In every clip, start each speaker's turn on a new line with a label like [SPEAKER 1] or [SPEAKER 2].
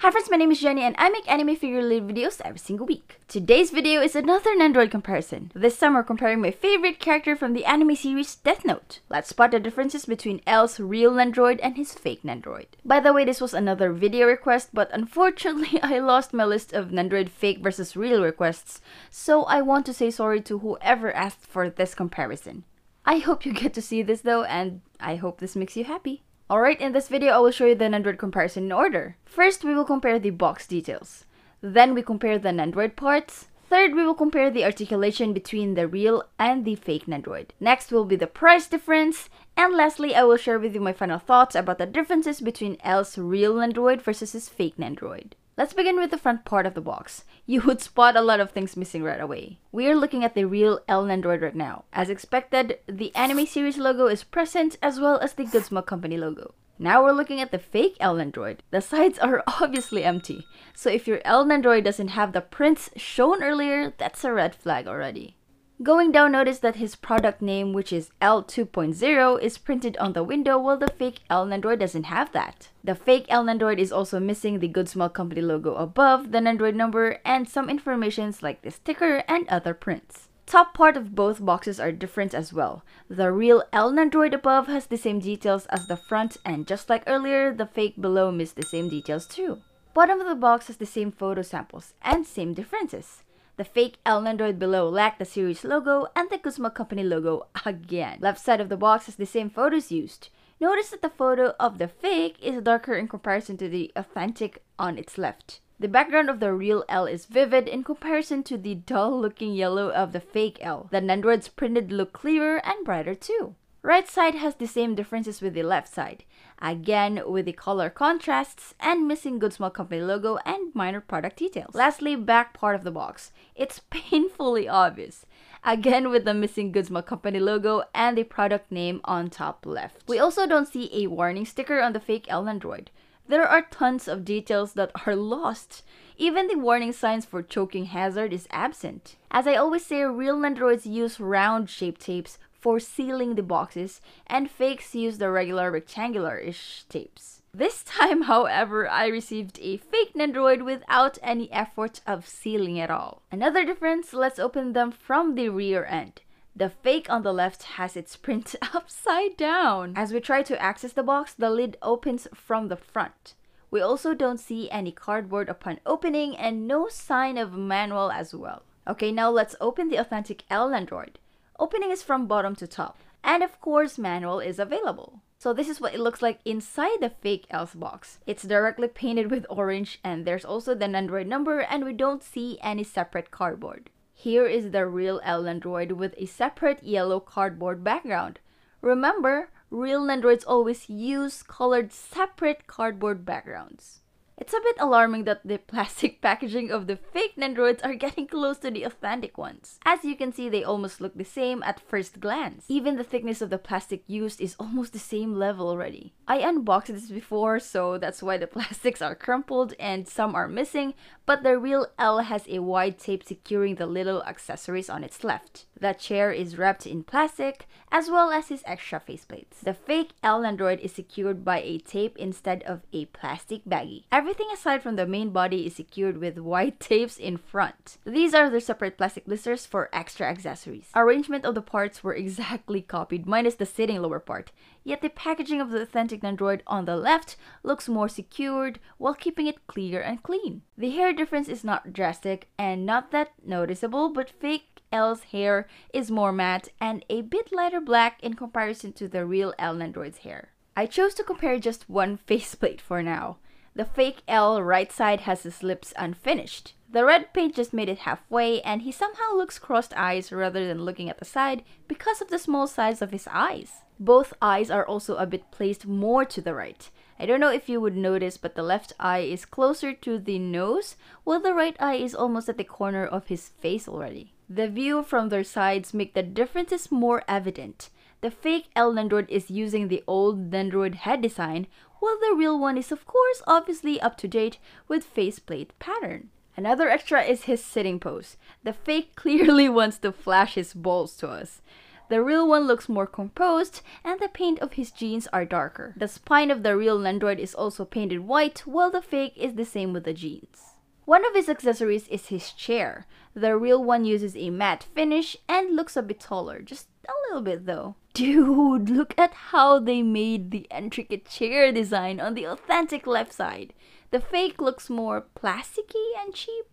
[SPEAKER 1] Hi friends, my name is Jenny and I make anime figure related videos every single week. Today's video is another Android comparison. This time we're comparing my favorite character from the anime series Death Note. Let's spot the differences between L's real Android and his fake Nandroid. By the way, this was another video request, but unfortunately I lost my list of Nandroid fake versus real requests, so I want to say sorry to whoever asked for this comparison. I hope you get to see this though and I hope this makes you happy. Alright, in this video, I will show you the Nandroid comparison in order. First, we will compare the box details. Then we compare the Nandroid parts. Third, we will compare the articulation between the real and the fake Nandroid. Next will be the price difference. And lastly, I will share with you my final thoughts about the differences between L's real Nandroid versus his fake Nandroid. Let's begin with the front part of the box. You would spot a lot of things missing right away. We are looking at the real L Android right now. As expected, the anime series logo is present as well as the Goodsma company logo. Now we're looking at the fake L Android. The sides are obviously empty. So if your L Android doesn't have the prints shown earlier, that's a red flag already. Going down notice that his product name which is L2.0 is printed on the window while the fake L Nandroid doesn't have that. The fake L Nandroid is also missing the Good Smell Company logo above, the Nandroid number, and some informations like the sticker and other prints. Top part of both boxes are different as well. The real L Nandroid above has the same details as the front and just like earlier, the fake below missed the same details too. Bottom of the box has the same photo samples and same differences. The fake L Android below lacked the series logo and the Kuzma Company logo again. Left side of the box has the same photos used. Notice that the photo of the fake is darker in comparison to the authentic on its left. The background of the real L is vivid in comparison to the dull looking yellow of the fake L. The Nendroid's printed look clearer and brighter too. Right side has the same differences with the left side, again with the color contrasts and missing good small company logo and minor product details. Lastly, back part of the box. It's painfully obvious, again with the missing good small company logo and the product name on top left. We also don't see a warning sticker on the fake L-Android. There are tons of details that are lost. Even the warning signs for choking hazard is absent. As I always say, real Androids use round shaped tapes for sealing the boxes, and fakes use the regular rectangular-ish tapes. This time, however, I received a fake Nendoroid without any effort of sealing at all. Another difference, let's open them from the rear end. The fake on the left has its print upside down. As we try to access the box, the lid opens from the front. We also don't see any cardboard upon opening and no sign of manual as well. Okay, now let's open the authentic L Android. Opening is from bottom to top. And of course, manual is available. So this is what it looks like inside the fake else box. It's directly painted with orange and there's also the Nandroid number and we don't see any separate cardboard. Here is the real L Android with a separate yellow cardboard background. Remember, real Nandroids always use colored separate cardboard backgrounds. It's a bit alarming that the plastic packaging of the fake Nendroids are getting close to the authentic ones. As you can see, they almost look the same at first glance. Even the thickness of the plastic used is almost the same level already. I unboxed this before, so that's why the plastics are crumpled and some are missing, but the real L has a wide tape securing the little accessories on its left. That chair is wrapped in plastic, as well as his extra faceplates. The fake L android is secured by a tape instead of a plastic baggie. Every Everything aside from the main body is secured with white tapes in front. These are the separate plastic blisters for extra accessories. Arrangement of the parts were exactly copied, minus the sitting lower part. Yet the packaging of the authentic Nandroid on the left looks more secured while keeping it clear and clean. The hair difference is not drastic and not that noticeable, but fake L's hair is more matte and a bit lighter black in comparison to the real L android's hair. I chose to compare just one faceplate for now. The fake L right side has his lips unfinished. The red paint just made it halfway, and he somehow looks crossed eyes rather than looking at the side because of the small size of his eyes. Both eyes are also a bit placed more to the right. I don't know if you would notice, but the left eye is closer to the nose, while the right eye is almost at the corner of his face already. The view from their sides make the differences more evident. The fake L Nendoroid is using the old Nendoroid head design, while the real one is of course obviously up to date with faceplate pattern. Another extra is his sitting pose. The fake clearly wants to flash his balls to us. The real one looks more composed, and the paint of his jeans are darker. The spine of the real Nendoroid is also painted white, while the fake is the same with the jeans. One of his accessories is his chair. The real one uses a matte finish and looks a bit taller, just a little bit though. Dude, look at how they made the intricate chair design on the authentic left side. The fake looks more plasticky and cheap,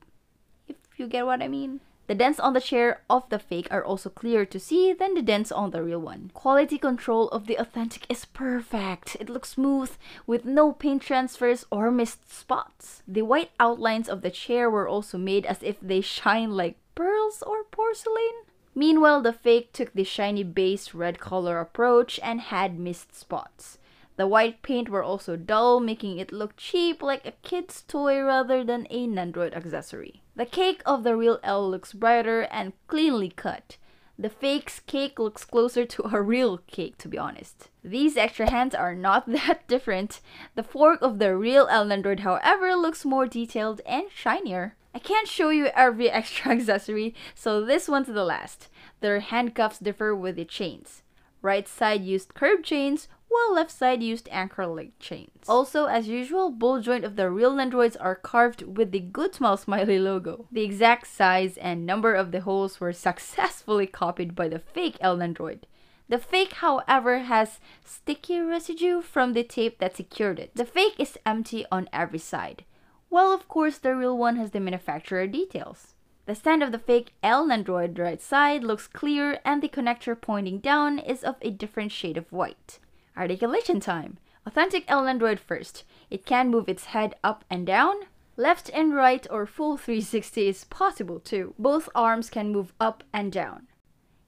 [SPEAKER 1] if you get what I mean. The dents on the chair of the fake are also clearer to see than the dents on the real one. Quality control of the authentic is perfect. It looks smooth with no paint transfers or missed spots. The white outlines of the chair were also made as if they shine like pearls or porcelain. Meanwhile, the fake took the shiny base red color approach and had missed spots. The white paint were also dull, making it look cheap like a kid's toy rather than a Nendroid accessory. The cake of the real L looks brighter and cleanly cut. The fake's cake looks closer to a real cake, to be honest. These extra hands are not that different. The fork of the real L Nandroid, however, looks more detailed and shinier. I can't show you every extra accessory, so this one's the last. Their handcuffs differ with the chains. Right side used curb chains, while left side used anchor leg chains. Also, as usual, bull joint of the real androids are carved with the Good Smile Smiley logo. The exact size and number of the holes were successfully copied by the fake El android. The fake, however, has sticky residue from the tape that secured it. The fake is empty on every side. Well, of course, the real one has the manufacturer details. The stand of the fake L Android right side looks clear and the connector pointing down is of a different shade of white. Articulation time. Authentic L Android first. It can move its head up and down. Left and right or full 360 is possible too. Both arms can move up and down.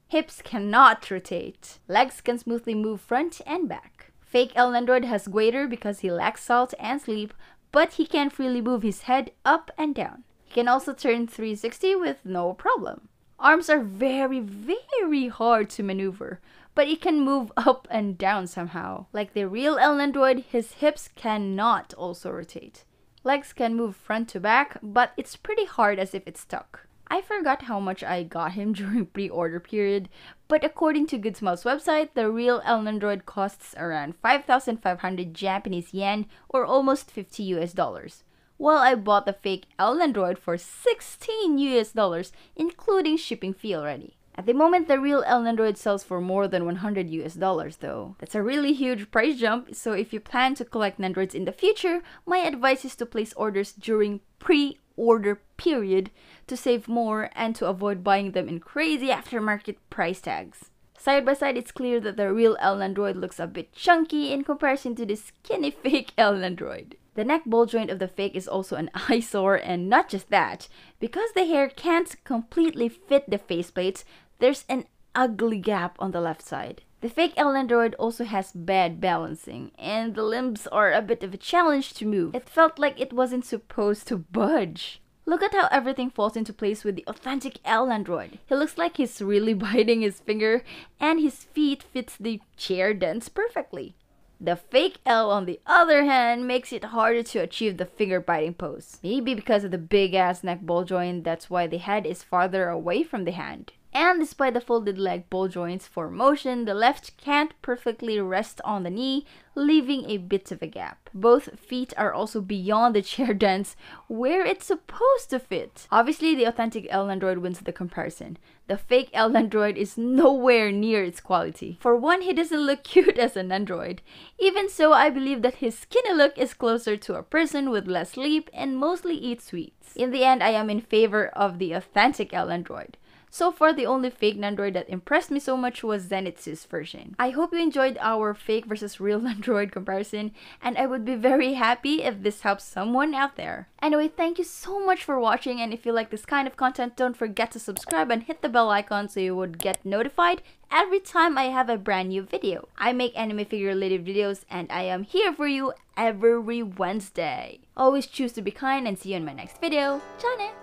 [SPEAKER 1] Hips cannot rotate. Legs can smoothly move front and back. Fake L Android has greater because he lacks salt and sleep, but he can freely move his head up and down. He can also turn 360 with no problem. Arms are very, very hard to maneuver, but it can move up and down somehow. Like the real Elendroid, his hips cannot also rotate. Legs can move front to back, but it's pretty hard as if it's stuck. I forgot how much I got him during pre-order period, but according to Good website, the real Elnandroid costs around 5,500 Japanese yen or almost 50 US dollars. While I bought the fake Elnandroid for 16 US dollars, including shipping fee already. At the moment, the real Elnandroid sells for more than 100 US dollars though. That's a really huge price jump, so if you plan to collect Nandroids in the future, my advice is to place orders during pre-order period to save more and to avoid buying them in crazy aftermarket price tags. Side by side, it's clear that the real Elnandroid looks a bit chunky in comparison to the skinny fake Elnandroid. The neck ball joint of the fake is also an eyesore, and not just that, because the hair can't completely fit the faceplates, there's an ugly gap on the left side. The fake L android also has bad balancing, and the limbs are a bit of a challenge to move. It felt like it wasn't supposed to budge. Look at how everything falls into place with the authentic L android. He looks like he's really biting his finger, and his feet fits the chair dance perfectly. The fake L, on the other hand, makes it harder to achieve the finger biting pose. Maybe because of the big ass neck ball joint, that's why the head is farther away from the hand and despite the folded leg ball joints for motion, the left can't perfectly rest on the knee, leaving a bit of a gap. Both feet are also beyond the chair dance where it's supposed to fit. Obviously, the authentic L Android wins the comparison. The fake L Android is nowhere near its quality. For one, he doesn't look cute as an android. Even so, I believe that his skinny look is closer to a person with less sleep and mostly eats sweets. In the end, I am in favor of the authentic L Android. So far, the only fake Nandroid that impressed me so much was Zenitsu's version. I hope you enjoyed our fake versus real Android comparison, and I would be very happy if this helps someone out there. Anyway, thank you so much for watching, and if you like this kind of content, don't forget to subscribe and hit the bell icon so you would get notified every time I have a brand new video. I make anime figure related videos, and I am here for you every Wednesday. Always choose to be kind, and see you in my next video. Ciao!